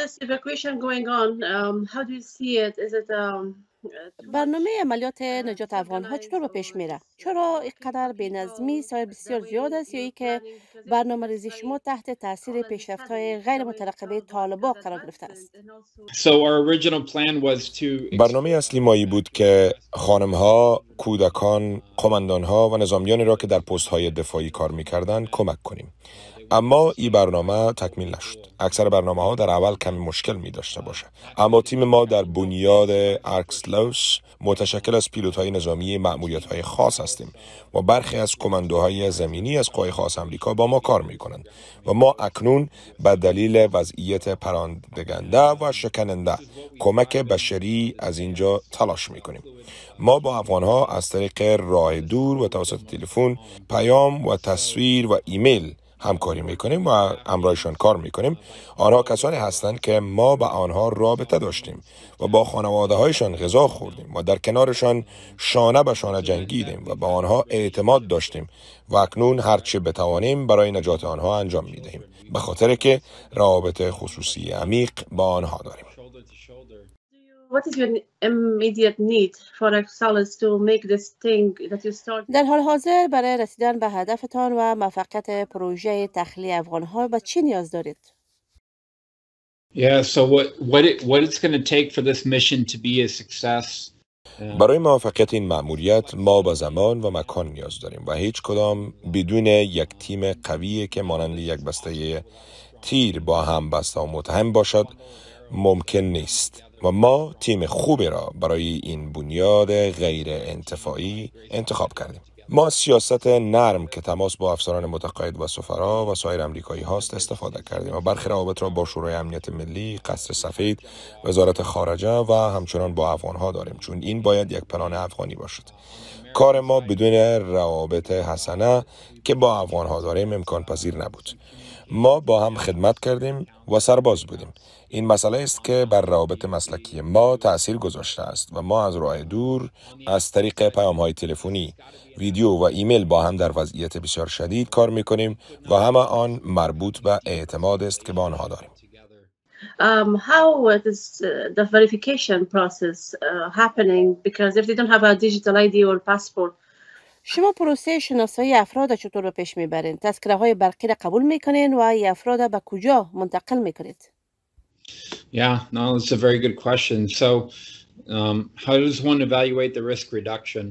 this evacuation going on? Um, how do you see it? Is it um, uh, برنامه عملیات نجات uh, افغان ها چطور به پیش میره؟ چرا uh, اینقدر به نظمی سایه بسیار زیاد است یا ای که برنامه ریزی شما تحت تاثیر پیشرفت های غیر مترقبه طالبا قرار گرفته است؟ برنامه اصلی مایی بود که خانم ها، کودکان، ها و نظامیانی را که در های دفاعی کار میکردند کمک کنیم اما این برنامه تکمیل نشد اکثر برنامه ها در اول کمی مشکل می داشته باشه اما تیم ما در بنیاد ارکسلوس متشکل از پیلوت های نظامی معمولیت های خاص هستیم و برخی از کماندوهای زمینی از قوای خاص امریکا با ما کار می کنند و ما اکنون به دلیل وضعیت پراندگنده و شکننده کمک بشری از اینجا تلاش می کنیم ما با افغان ها از طریق راه دور و توسط تلفن پیام و تصویر و ایمیل همکاری میکنیم و همراهشان کار میکنیم آنها کسانی هستند که ما به آنها رابطه داشتیم و با خانواده هایشان غذا خوردیم و در کنارشان شانه به شانه جنگیدیم و به آنها اعتماد داشتیم و اکنون هرچه بتوانیم برای نجات آنها انجام میدهیم به خاطر که رابطه خصوصی عمیق با آنها داریم در حال حاضر برای رسیدن به هدفتان و موفقیت پروژه تخلیه ها به چی نیاز دارید؟ uh, برای موفقیت این مأموریت ما به زمان و مکان نیاز داریم و هیچ کدام بدون یک تیم قوی که مانند یک بسته تیر با هم بسته و متهم باشد ممکن نیست. و ما تیم خوبی را برای این بنیاد غیر انتفاعی انتخاب کردیم ما سیاست نرم که تماس با افسران متقاعد و سفرا و سایر امریکایی هاست استفاده کردیم و برخی روابط را با شورای امنیت ملی، قصر سفید، وزارت خارجه و همچنان با افغانها داریم چون این باید یک پلان افغانی باشد. کار ما بدون روابط حسنه که با افغانها داریم امکان پذیر نبود. ما با هم خدمت کردیم و سرباز بودیم این مسئله است که بر روابط مسلکی ما تاثیر گذاشته است و ما از راه دور از طریق پیام های تلفنی ویدیو و ایمیل با هم در وضعیت بسیار شدید کار می کنیم و همه آن مربوط به اعتماد است که با آنها داریم Um, how is uh, the verification process uh, happening? Because if they don't have a digital ID or passport, شما پروسه شناسایی افراد چطور به پیش میبرین؟ تذکره های برقی را قبول میکنین و این افراد به کجا منتقل میکنید؟ Yeah, no, that's a very good question. So, um, how does one evaluate the risk reduction?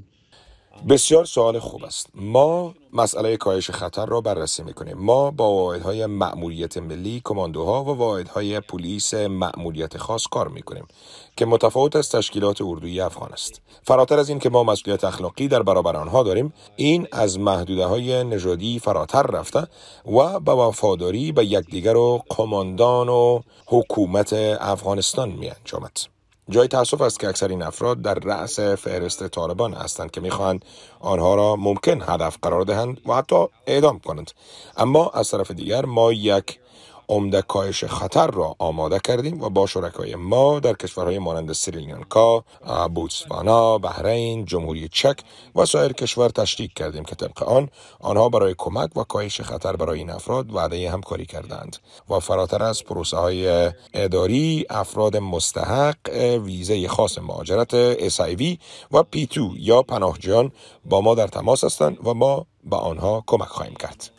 بسیار سوال خوب است ما مسئله کاهش خطر را بررسی میکنیم ما با واحدهای مأموریت ملی کماندوها و واحدهای پلیس مأموریت خاص کار میکنیم که متفاوت از تشکیلات اردوی افغان است فراتر از این که ما مسئولیت اخلاقی در برابر آنها داریم این از محدوده های نژادی فراتر رفته و به وفاداری به یکدیگر و کماندان و حکومت افغانستان می انجامد. جای تاسف است که اکثر این افراد در رأس فهرست طالبان هستند که میخواهند آنها را ممکن هدف قرار دهند و حتی اعدام کنند اما از طرف دیگر ما یک عمده کاهش خطر را آماده کردیم و با شرکای ما در کشورهای مانند سریلانکا، بوتسوانا، بحرین، جمهوری چک و سایر کشور تشریک کردیم که طبق آن آنها برای کمک و کاهش خطر برای این افراد وعده همکاری کردند و فراتر از پروسه های اداری افراد مستحق ویزه خاص مهاجرت SIV و P2 یا پناهجویان با ما در تماس هستند و ما به آنها کمک خواهیم کرد.